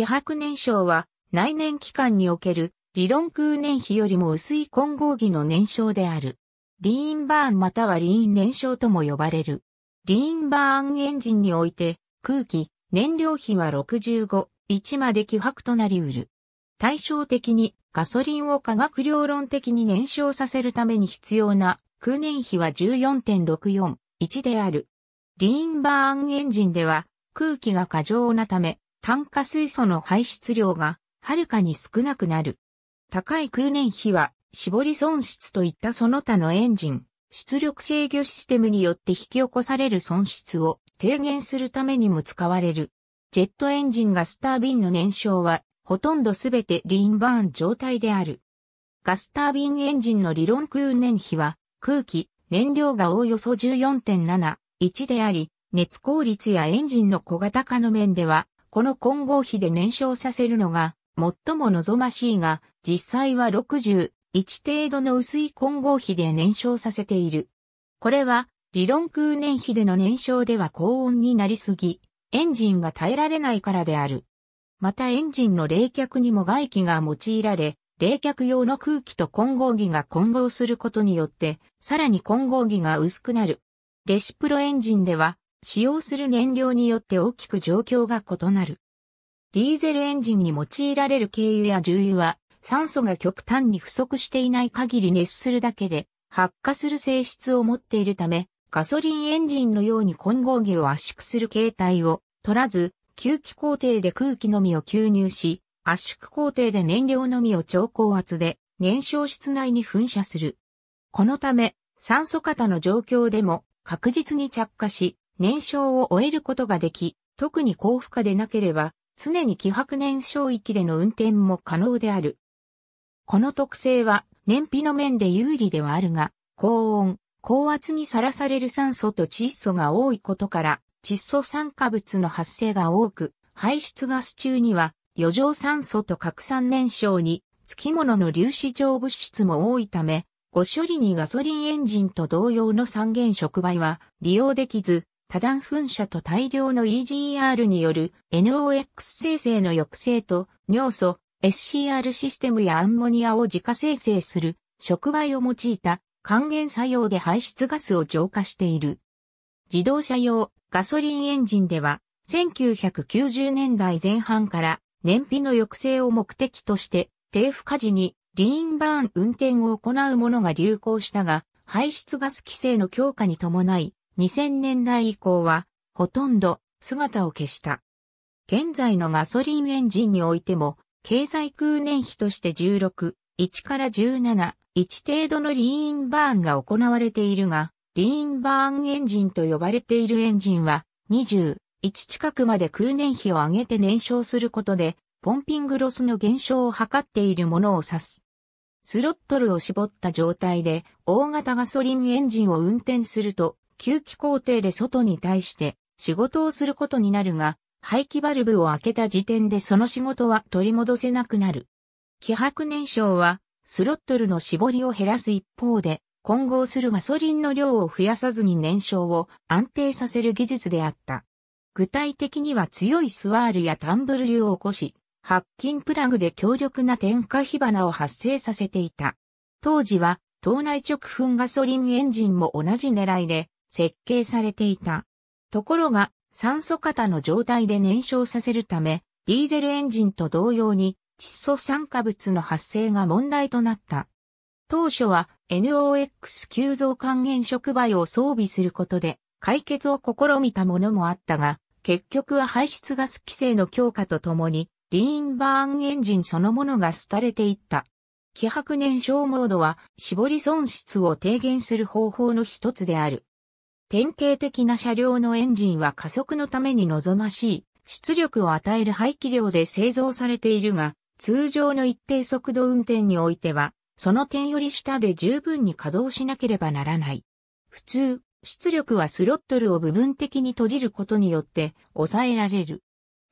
希薄燃焼は、内燃機関における理論空燃費よりも薄い混合技の燃焼である。リーンバーンまたはリーン燃焼とも呼ばれる。リーンバーンエンジンにおいて、空気、燃料費は65、1まで希薄となり得る。対照的にガソリンを化学量論的に燃焼させるために必要な空燃費は14.641である。リーンバーンエンジンでは空気が過剰なため炭化水素の排出量がはるかに少なくなる。高い空燃費は絞り損失といったその他のエンジン、出力制御システムによって引き起こされる損失を低減するためにも使われる。ジェットエンジンガスタービンの燃焼はほとんどすべてリーンバーン状態である。ガスタービンエンジンの理論空燃費は空気、燃料がおおよそ14.71であり、熱効率やエンジンの小型化の面ではこの混合比で燃焼させるのが最も望ましいが、実際は60、1程度の薄い混合比で燃焼させている。これは理論空燃比での燃焼では高温になりすぎ、エンジンが耐えられないからである。またエンジンの冷却にも外気が用いられ、冷却用の空気と混合儀が混合することによって、さらに混合儀が薄くなる。レシプロエンジンでは、使用する燃料によって大きく状況が異なる。ディーゼルエンジンに用いられる軽油や重油は、酸素が極端に不足していない限り熱するだけで、発火する性質を持っているため、ガソリンエンジンのように混合儀を圧縮する形態を取らず、吸気工程で空気のみを吸入し、圧縮工程で燃料のみを超高圧で燃焼室内に噴射する。このため、酸素型の状況でも確実に着火し、燃焼を終えることができ、特に高負荷でなければ、常に希薄燃焼域での運転も可能である。この特性は、燃費の面で有利ではあるが、高温、高圧にさらされる酸素と窒素が多いことから、窒素酸化物の発生が多く、排出ガス中には余剰酸素と核酸燃焼に付き物の粒子状物質も多いため、ご処理にガソリンエンジンと同様の三原触媒は利用できず、多段噴射と大量の EGR による NOx 生成の抑制と尿素 SCR システムやアンモニアを自家生成する触媒を用いた還元作用で排出ガスを浄化している。自動車用ガソリンエンジンでは1990年代前半から燃費の抑制を目的として低負荷時にリーンバーン運転を行うものが流行したが排出ガス規制の強化に伴い2000年代以降は、ほとんど姿を消した。現在のガソリンエンジンにおいても、経済空年比として16、1から17、1程度のリーンバーンが行われているが、リーンバーンエンジンと呼ばれているエンジンは、20、1近くまで空年比を上げて燃焼することで、ポンピングロスの減少を図っているものを指す。スロットルを絞った状態で、大型ガソリンエンジンを運転すると、吸気工程で外に対して仕事をすることになるが、排気バルブを開けた時点でその仕事は取り戻せなくなる。気迫燃焼は、スロットルの絞りを減らす一方で、混合するガソリンの量を増やさずに燃焼を安定させる技術であった。具体的には強いスワールやタンブル流を起こし、白金プラグで強力な点火火花を発生させていた。当時は、島内直噴ガソリンエンジンも同じ狙いで、設計されていた。ところが、酸素型の状態で燃焼させるため、ディーゼルエンジンと同様に窒素酸化物の発生が問題となった。当初は NOx 急増還元触媒を装備することで解決を試みたものもあったが、結局は排出ガス規制の強化とともに、リーンバーンエンジンそのものが廃れていった。気薄燃焼モードは絞り損失を低減する方法の一つである。典型的な車両のエンジンは加速のために望ましい出力を与える排気量で製造されているが、通常の一定速度運転においては、その点より下で十分に稼働しなければならない。普通、出力はスロットルを部分的に閉じることによって抑えられる。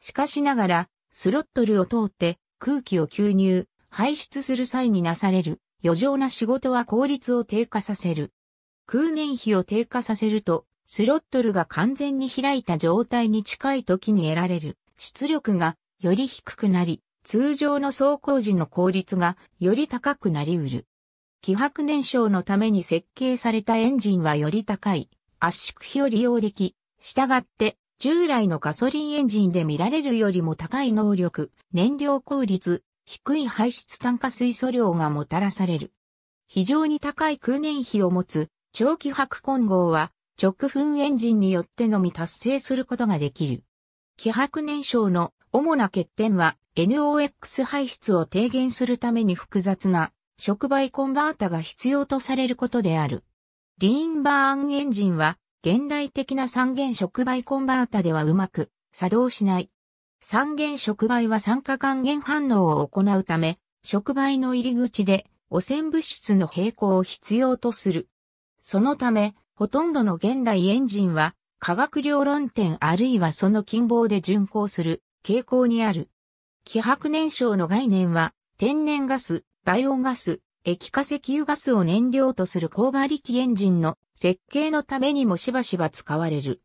しかしながら、スロットルを通って空気を吸入、排出する際になされる余剰な仕事は効率を低下させる。空年比を低下させると、スロットルが完全に開いた状態に近い時に得られる出力がより低くなり、通常の走行時の効率がより高くなりうる。気迫燃焼のために設計されたエンジンはより高い圧縮比を利用でき、したがって従来のガソリンエンジンで見られるよりも高い能力、燃料効率、低い排出炭化水素量がもたらされる。非常に高い空燃費を持つ長期白混合は直噴エンジンによってのみ達成することができる。気白燃焼の主な欠点は NOx 排出を低減するために複雑な触媒コンバータが必要とされることである。リーンバーンエンジンは現代的な三元触媒コンバータではうまく作動しない。三元触媒は酸化還元反応を行うため、触媒の入り口で汚染物質の並行を必要とする。そのため、ほとんどの現代エンジンは、化学量論点あるいはその近傍で巡航する傾向にある。希薄燃焼の概念は、天然ガス、バイオガス、液化石油ガスを燃料とする高馬力エンジンの設計のためにもしばしば使われる。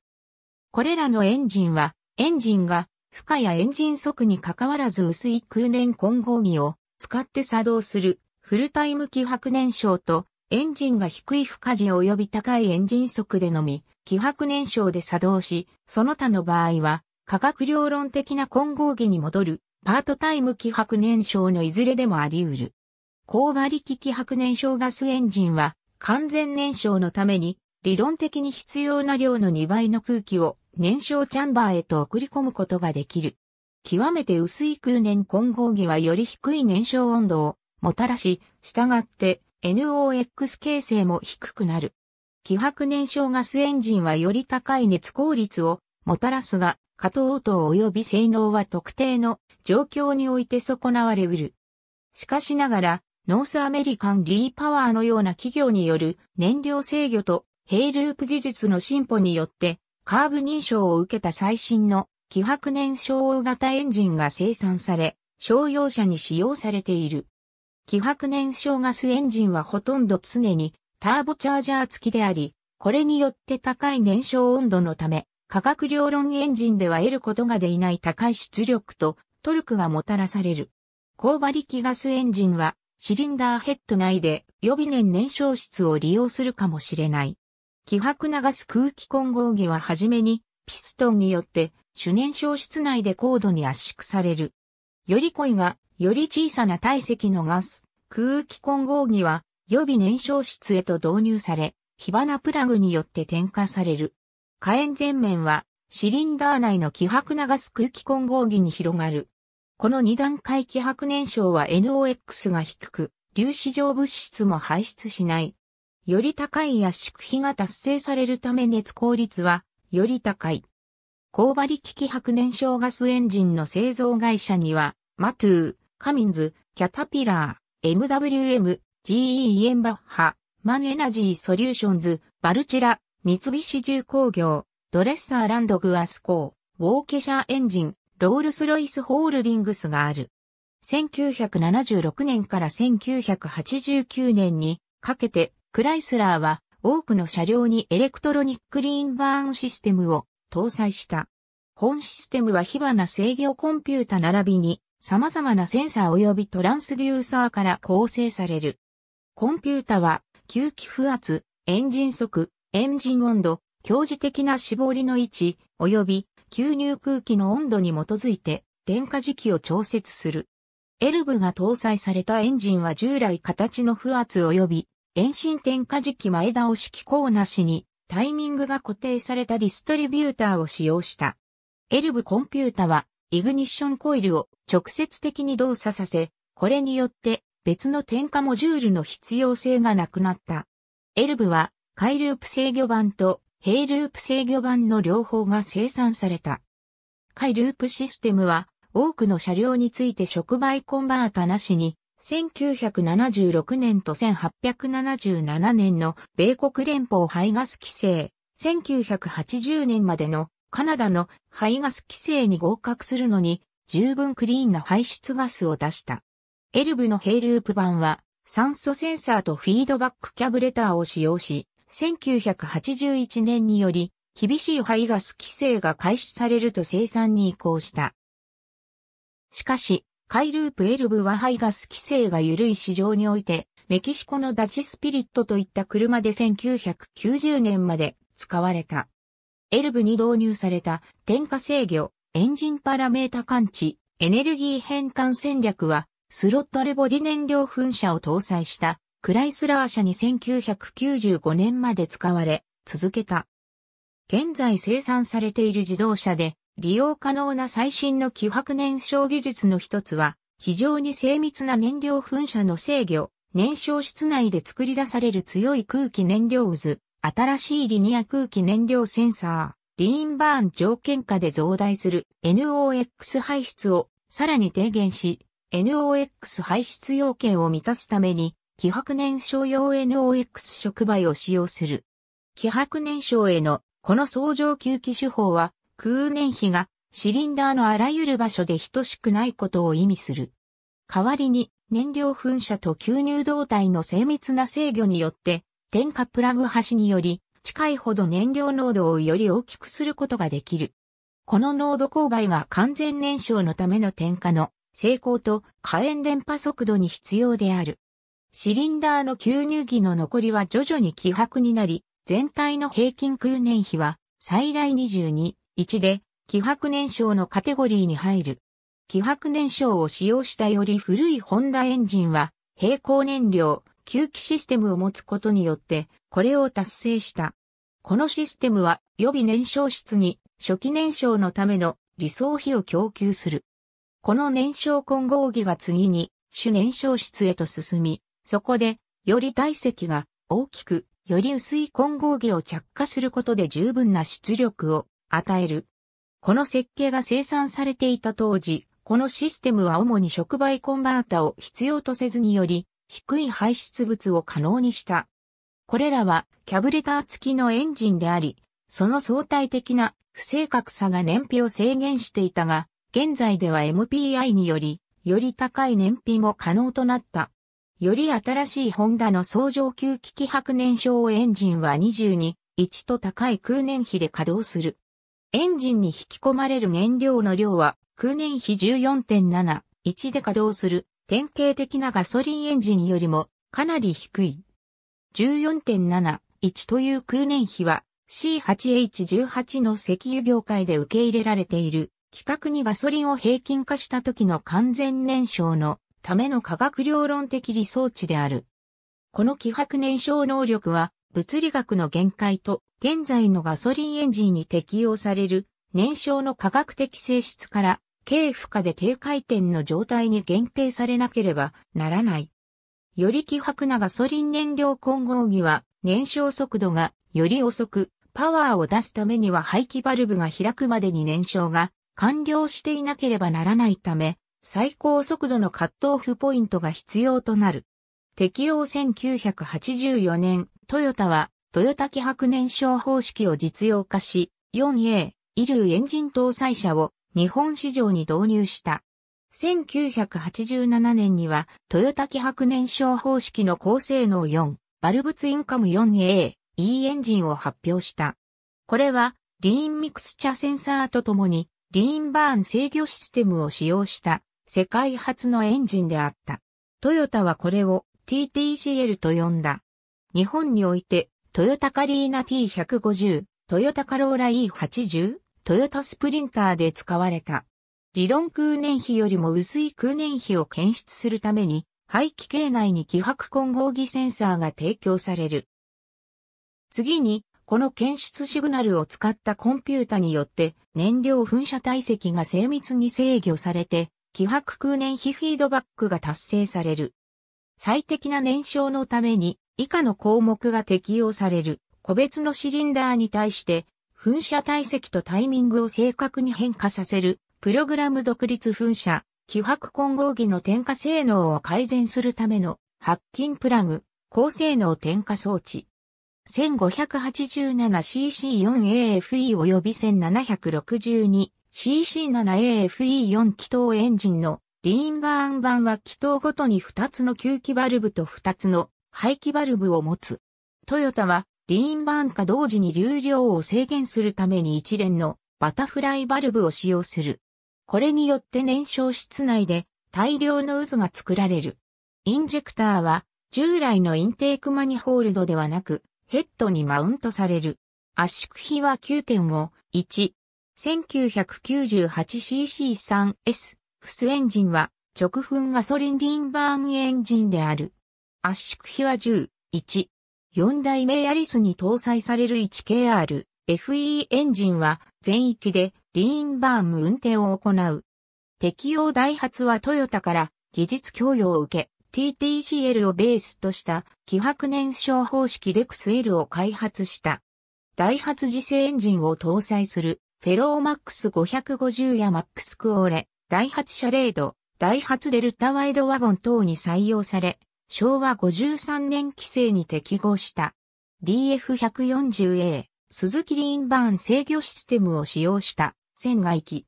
これらのエンジンは、エンジンが負荷やエンジン速に関わらず薄い空連混合儀を使って作動するフルタイム希薄燃焼とエンジンが低い負荷時及び高いエンジン速でのみ、気迫燃焼で作動し、その他の場合は、価格量論的な混合技に戻る、パートタイム気迫燃焼のいずれでもあり得る。高馬力気迫燃焼ガスエンジンは、完全燃焼のために、理論的に必要な量の2倍の空気を燃焼チャンバーへと送り込むことができる。極めて薄い空燃混合技はより低い燃焼温度をもたらし、従って NOx 形成も低くなる。希薄燃焼ガスエンジンはより高い熱効率をもたらすが、加藤等及び性能は特定の状況において損なわれうる。しかしながら、ノースアメリカンリーパワーのような企業による燃料制御とヘイループ技術の進歩によってカーブ認証を受けた最新の希薄燃焼大型エンジンが生産され、商用車に使用されている。気薄燃焼ガスエンジンはほとんど常にターボチャージャー付きであり、これによって高い燃焼温度のため、価格両論エンジンでは得ることができない高い出力とトルクがもたらされる。高馬力ガスエンジンはシリンダーヘッド内で予備燃燃焼室を利用するかもしれない。気迫流す空気混合儀ははじめにピストンによって主燃焼室内で高度に圧縮される。より濃いがより小さな体積のガス、空気混合儀は予備燃焼室へと導入され、火花プラグによって点火される。火炎前面はシリンダー内の希薄なガス空気混合儀に広がる。この二段階希薄燃焼は NOx が低く、粒子状物質も排出しない。より高い圧縮比が達成されるため熱効率はより高い。高馬力気薄燃焼ガスエンジンの製造会社には、マトゥー、カミンズ、キャタピラー、MWM、GE エンバッハ、マンエナジーソリューションズ、バルチラ、三菱重工業、ドレッサーランドグアスコー、ウォーケシャーエンジン、ロールスロイスホールディングスがある。1976年から1989年にかけて、クライスラーは多くの車両にエレクトロニックリーンバーンシステムを搭載した。本システムは火花制御コンピュータ並びに様々なセンサー及びトランスデューサーから構成される。コンピュータは、吸気負圧、エンジン速、エンジン温度、強磁的な絞りの位置、及び吸入空気の温度に基づいて、電化時期を調節する。エルブが搭載されたエンジンは従来形の負圧及び遠心点火時期前倒し機構なしにタイミングが固定されたディストリビューターを使用した。エルブコンピュータはイグニッションコイルを直接的に動作させ、これによって別の点火モジュールの必要性がなくなった。エルブは、回ループ制御板と、ヘイループ制御板の両方が生産された。回ループシステムは、多くの車両について触媒コンバータなしに、1976年と1877年の米国連邦排ガス規制、1980年までのカナダの排ガス規制に合格するのに十分クリーンな排出ガスを出した。エルブのヘイループ版は酸素センサーとフィードバックキャブレターを使用し、1981年により厳しい排ガス規制が開始されると生産に移行した。しかし、カイループエルブは排ガス規制が緩い市場において、メキシコのダチスピリットといった車で1990年まで使われた。エルブに導入された点火制御、エンジンパラメータ感知、エネルギー変換戦略は、スロットレボディ燃料噴射を搭載したクライスラー社に1995年まで使われ、続けた。現在生産されている自動車で、利用可能な最新の気迫燃焼技術の一つは、非常に精密な燃料噴射の制御、燃焼室内で作り出される強い空気燃料渦、新しいリニア空気燃料センサー、リーンバーン条件下で増大する NOx 排出をさらに低減し、NOx 排出要件を満たすために、気迫燃焼用 NOx 触媒を使用する。気迫燃焼へのこの相乗吸気手法は、空燃費がシリンダーのあらゆる場所で等しくないことを意味する。代わりに、燃料噴射と吸入動態の精密な制御によって、点火プラグ端により近いほど燃料濃度をより大きくすることができる。この濃度勾配が完全燃焼のための点火の成功と火炎電波速度に必要である。シリンダーの吸入器の残りは徐々に希薄になり、全体の平均空燃費は最大22、1で、希薄燃焼のカテゴリーに入る。希薄燃焼を使用したより古いホンダエンジンは、平行燃料、吸気システムを持つことによって、これを達成した。このシステムは予備燃焼室に初期燃焼のための理想比を供給する。この燃焼混合儀が次に主燃焼室へと進み、そこでより体積が大きく、より薄い混合儀を着火することで十分な出力を与える。この設計が生産されていた当時、このシステムは主に触媒コンバータを必要とせずにより、低い排出物を可能にした。これらはキャブレター付きのエンジンであり、その相対的な不正確さが燃費を制限していたが、現在では MPI により、より高い燃費も可能となった。より新しいホンダの総上級機器白燃焼エンジンは22、1と高い空燃費で稼働する。エンジンに引き込まれる燃料の量は空燃費14.7、1で稼働する典型的なガソリンエンジンよりもかなり低い。14.71という空燃費は C8H18 の石油業界で受け入れられている規格にガソリンを平均化した時の完全燃焼のための科学量論的理想値である。この気迫燃焼能力は物理学の限界と現在のガソリンエンジンに適用される燃焼の科学的性質から軽負荷で低回転の状態に限定されなければならない。より希薄なガソリン燃料混合儀は燃焼速度がより遅く、パワーを出すためには排気バルブが開くまでに燃焼が完了していなければならないため、最高速度のカットオフポイントが必要となる。適用1984年、トヨタはトヨタ気薄燃焼方式を実用化し、4A、イルエンジン搭載車を日本市場に導入した。1987年には、トヨタ気迫燃焼方式の高性能4、バルブツインカム 4A、E エンジンを発表した。これは、リーンミクスチャセンサーとともに、リーンバーン制御システムを使用した世界初のエンジンであった。トヨタはこれを TTCL と呼んだ。日本において、トヨタカリーナ T150、トヨタカローラ E80、トヨタスプリンターで使われた。理論空燃費よりも薄い空燃費を検出するために、排気系内に気迫混合技センサーが提供される。次に、この検出シグナルを使ったコンピュータによって燃料噴射体積が精密に制御されて、気迫空燃費フィードバックが達成される。最適な燃焼のために以下の項目が適用される。個別のシリンダーに対して噴射体積とタイミングを正確に変化させる、プログラム独立噴射、気迫混合技の点火性能を改善するための、白金プラグ、高性能点火装置。1587cc4AFE 及び 1762cc7AFE4 気筒エンジンのリーンバーン版は気筒ごとに2つの吸気バルブと2つの排気バルブを持つ。トヨタはリーンバーン化同時に流量を制限するために一連のバタフライバルブを使用する。これによって燃焼室内で大量の渦が作られる。インジェクターは従来のインテークマニホールドではなくヘッドにマウントされる。圧縮比は9.51。1998cc3S フスエンジンは直噴ガソリンリンバーンエンジンである。圧縮比は10、1。4代目ヤリスに搭載される 1KR FE エンジンは全域でリーンバーム運転を行う。適用ダイハツはトヨタから技術供与を受け TTCL をベースとした気白燃焼方式デクス L を開発した。ダイハツ自制エンジンを搭載するフェローマックス550やマックスクオーレ、ダイハツシャレード、ダイハツデルタワイドワゴン等に採用され、昭和53年規制に適合した DF140A 鈴木リーンバーン制御システムを使用した船外機。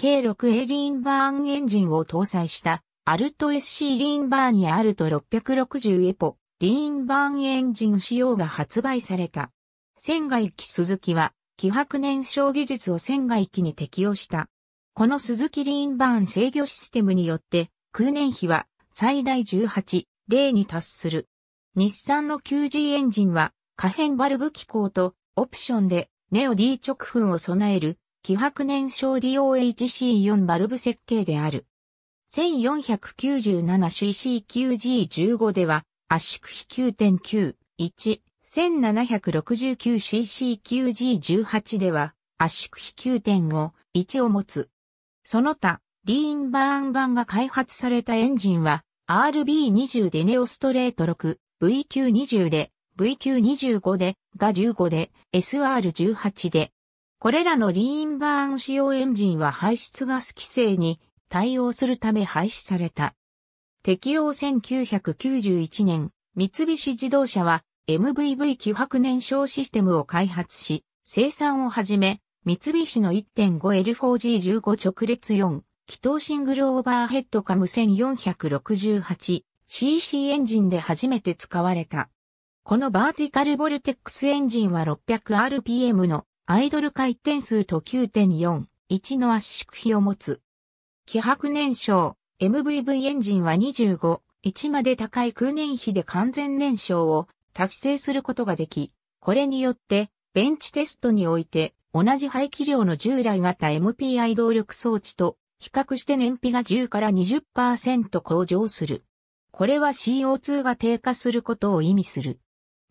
K6A リーンバーンエンジンを搭載したアルト SC リーンバーンやアルト660エポリーンバーンエンジン仕様が発売された。船外機鈴木は気迫燃焼技術を船外機に適用した。この鈴木リーンバーン制御システムによって空燃費は最大18例に達する。日産の q g エンジンは、可変バルブ機構と、オプションで、ネオ D 直噴を備える、気白燃焼 DOHC4 バルブ設計である。1 4 9 7 c c q g 1 5では、圧縮比9.91、1 7 6 9 c c q g 1 8では、圧縮比9.5、1を持つ。その他、リーンバーン版が開発されたエンジンは、RB20 でネオストレート 6VQ20 で VQ25 でが15で SR18 でこれらのリーンバーン使用エンジンは排出ガス規制に対応するため廃止された。適用1991年、三菱自動車は MVV 気迫燃焼システムを開発し、生産をはじめ、三菱の 1.5L4G15 直列4、気筒シングルオーバーヘッドカム 1468cc エンジンで初めて使われた。このバーティカルボルテックスエンジンは 600rpm のアイドル回転数と9.41の圧縮比を持つ。気迫燃焼 MVV エンジンは25、1まで高い空燃費で完全燃焼を達成することができ、これによってベンチテストにおいて同じ排気量の従来型 MPI 動力装置と比較して燃費が10から20%向上する。これは CO2 が低下することを意味する。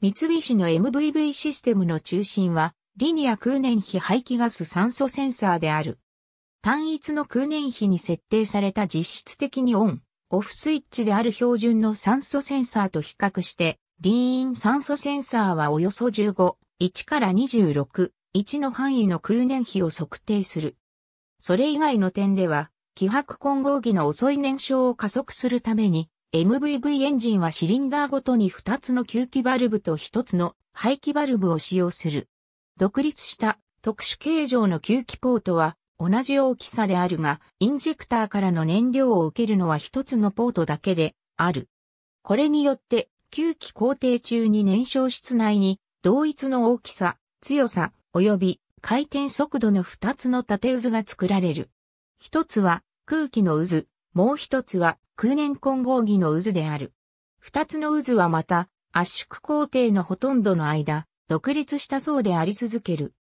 三菱の MVV システムの中心は、リニア空燃費排気ガス酸素センサーである。単一の空燃費に設定された実質的にオン、オフスイッチである標準の酸素センサーと比較して、リーン酸素センサーはおよそ15、1から26、1の範囲の空燃費を測定する。それ以外の点では、気迫混合機の遅い燃焼を加速するために、MVV エンジンはシリンダーごとに2つの吸気バルブと1つの排気バルブを使用する。独立した特殊形状の吸気ポートは同じ大きさであるが、インジェクターからの燃料を受けるのは1つのポートだけである。これによって、吸気工程中に燃焼室内に同一の大きさ、強さ、及び回転速度の二つの縦渦が作られる。一つは空気の渦、もう一つは空燃混合技の渦である。二つの渦はまた圧縮工程のほとんどの間、独立した層であり続ける。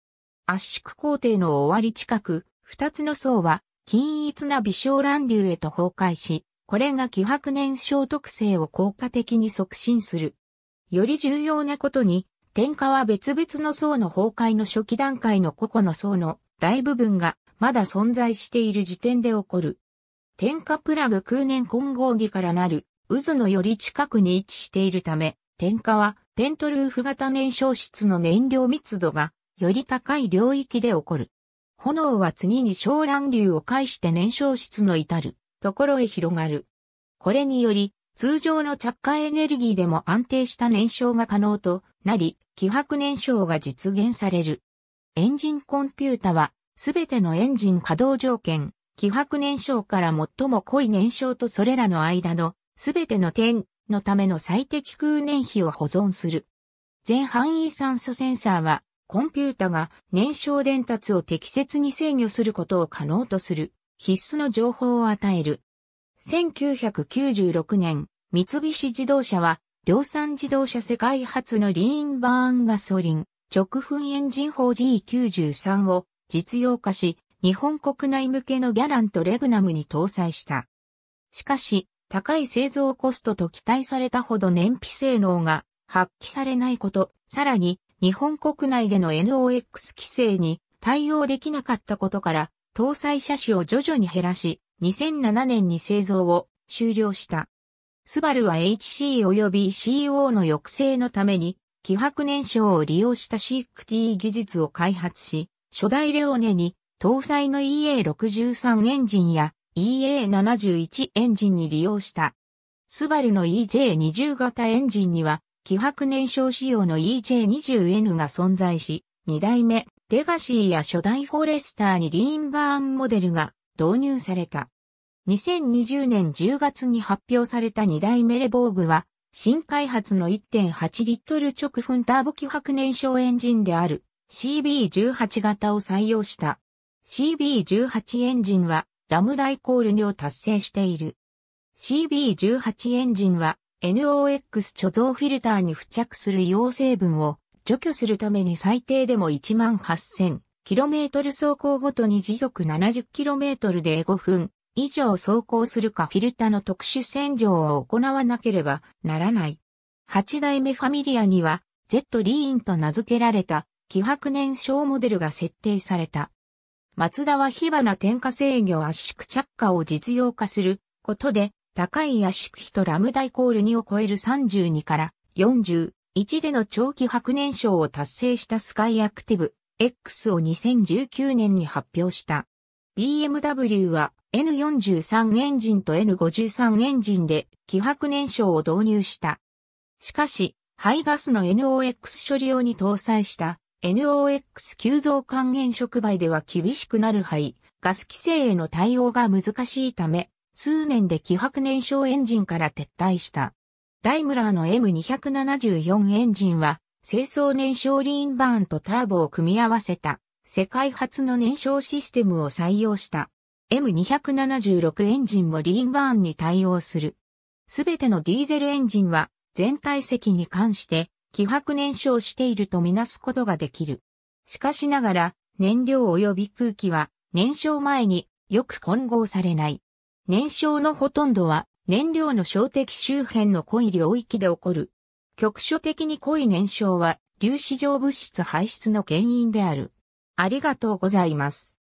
圧縮工程の終わり近く、二つの層は均一な微小乱流へと崩壊し、これが気迫燃焼特性を効果的に促進する。より重要なことに、点火は別々の層の崩壊の初期段階の個々の層の大部分がまだ存在している時点で起こる。点火プラグ空年混合儀からなる渦のより近くに位置しているため、点火はペントルーフ型燃焼室の燃料密度がより高い領域で起こる。炎は次に小乱流を介して燃焼室の至るところへ広がる。これにより通常の着火エネルギーでも安定した燃焼が可能となり、気迫燃焼が実現される。エンジンコンピュータは、すべてのエンジン稼働条件、気迫燃焼から最も濃い燃焼とそれらの間の、すべての点のための最適空燃費を保存する。全範囲酸素センサーは、コンピュータが燃焼伝達を適切に制御することを可能とする、必須の情報を与える。1996年、三菱自動車は、量産自動車世界初のリーンバーンガソリン、直噴エンジン法 G93 を実用化し、日本国内向けのギャランとレグナムに搭載した。しかし、高い製造コストと期待されたほど燃費性能が発揮されないこと、さらに日本国内での NOx 規制に対応できなかったことから、搭載車種を徐々に減らし、2007年に製造を終了した。スバルは HC 及び CO の抑制のために、気薄燃焼を利用した CQT 技術を開発し、初代レオネに搭載の EA63 エンジンや EA71 エンジンに利用した。スバルの EJ20 型エンジンには、気薄燃焼仕様の EJ20N が存在し、2代目、レガシーや初代フォレスターにリーンバーンモデルが導入された。2020年10月に発表された2台目レボーグは、新開発の1.8リットル直噴ターボ気迫燃焼エンジンである CB18 型を採用した。CB18 エンジンはラムダイコール2を達成している。CB18 エンジンは NOx 貯蔵フィルターに付着する陽成分を除去するために最低でも1万8000 km 走行ごとに時速 70km で5分以上走行するかフィルタの特殊洗浄を行わなければならない。8代目ファミリアには Z リーンと名付けられた希薄燃焼モデルが設定された。マツダは火花点火制御圧縮着火を実用化することで高い圧縮比とラムダイコール2を超える32から41での長期白燃焼を達成したスカイアクティブ X を2019年に発表した。BMW は N43 エンジンと N53 エンジンで気迫燃焼を導入した。しかし、排ガスの NOx 処理用に搭載した NOx 急増還元触媒では厳しくなる排ガス規制への対応が難しいため、数年で気迫燃焼エンジンから撤退した。ダイムラーの M274 エンジンは清掃燃焼リーンバーンとターボを組み合わせた世界初の燃焼システムを採用した M276 エンジンもリーンバーンに対応する。すべてのディーゼルエンジンは全体積に関して気迫燃焼しているとみなすことができる。しかしながら燃料及び空気は燃焼前によく混合されない。燃焼のほとんどは燃料の小的周辺の濃い領域で起こる局所的に濃い燃焼は粒子状物質排出の原因である。ありがとうございます。